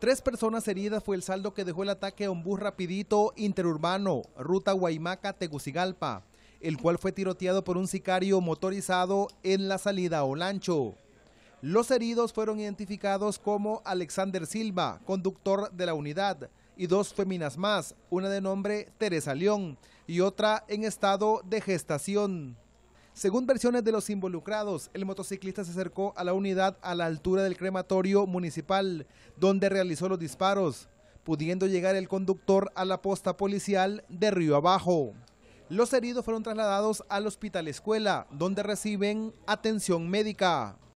Tres personas heridas fue el saldo que dejó el ataque a un bus rapidito interurbano, ruta Guaymaca-Tegucigalpa, el cual fue tiroteado por un sicario motorizado en la salida Olancho. Los heridos fueron identificados como Alexander Silva, conductor de la unidad, y dos féminas más, una de nombre Teresa León y otra en estado de gestación. Según versiones de los involucrados, el motociclista se acercó a la unidad a la altura del crematorio municipal, donde realizó los disparos, pudiendo llegar el conductor a la posta policial de Río Abajo. Los heridos fueron trasladados al Hospital Escuela, donde reciben atención médica.